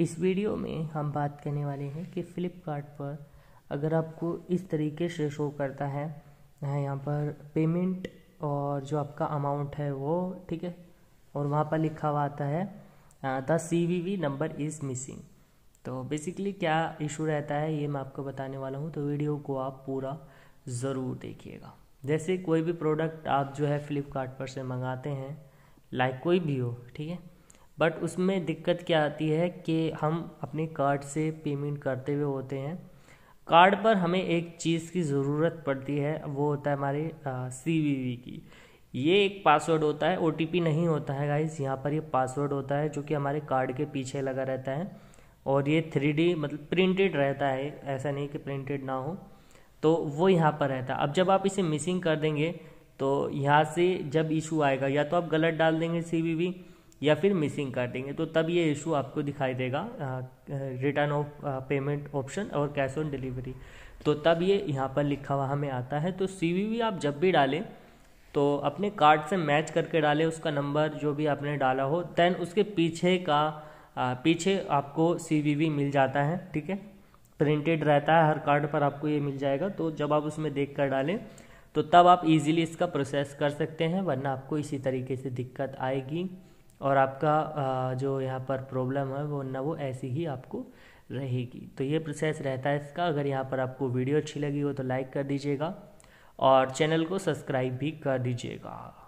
इस वीडियो में हम बात करने वाले हैं कि फ़्लिपकार्ट पर अगर आपको इस तरीके से शो करता है यहाँ पर पेमेंट और जो आपका अमाउंट है वो ठीक है और वहाँ पर लिखा हुआ आता है the C V V number is missing तो बेसिकली क्या इशू रहता है ये मैं आपको बताने वाला हूँ तो वीडियो को आप पूरा ज़रूर देखिएगा जैसे कोई भी प्रोडक्ट आप जो है फ्लिपकार्ट पर से मंगाते हैं लाइक कोई भी हो ठीक है बट उसमें दिक्कत क्या आती है कि हम अपने कार्ड से पेमेंट करते हुए होते हैं कार्ड पर हमें एक चीज़ की ज़रूरत पड़ती है वो होता है हमारे सी वी वी की ये एक पासवर्ड होता है ओ टी पी नहीं होता है गाइज यहाँ पर ये पासवर्ड होता है जो कि हमारे कार्ड के पीछे लगा रहता है और ये थ्री डी मतलब प्रिंटेड रहता है ऐसा नहीं कि प्रिंटेड ना हो तो वो यहाँ पर रहता है अब जब आप इसे मिसिंग कर देंगे तो यहाँ से जब इशू आएगा या तो आप गलत डाल देंगे सी वी वी या फिर मिसिंग कर देंगे तो तब ये इशू आपको दिखाई देगा रिटर्न ऑफ पेमेंट ऑप्शन और कैश ऑन डिलीवरी तो तब ये यहाँ पर लिखा हुआ हमें आता है तो सी आप जब भी डालें तो अपने कार्ड से मैच करके डालें उसका नंबर जो भी आपने डाला हो दैन उसके पीछे का आ, पीछे आपको सी मिल जाता है ठीक है प्रिंटेड रहता है हर कार्ड पर आपको ये मिल जाएगा तो जब आप उसमें देख कर डालें तो तब आप इजीली इसका प्रोसेस कर सकते हैं वरना आपको इसी तरीके से दिक्कत आएगी और आपका जो यहाँ पर प्रॉब्लम है वो ना वो ऐसी ही आपको रहेगी तो ये प्रोसेस रहता है इसका अगर यहाँ पर आपको वीडियो अच्छी लगी हो तो लाइक कर दीजिएगा और चैनल को सब्सक्राइब भी कर दीजिएगा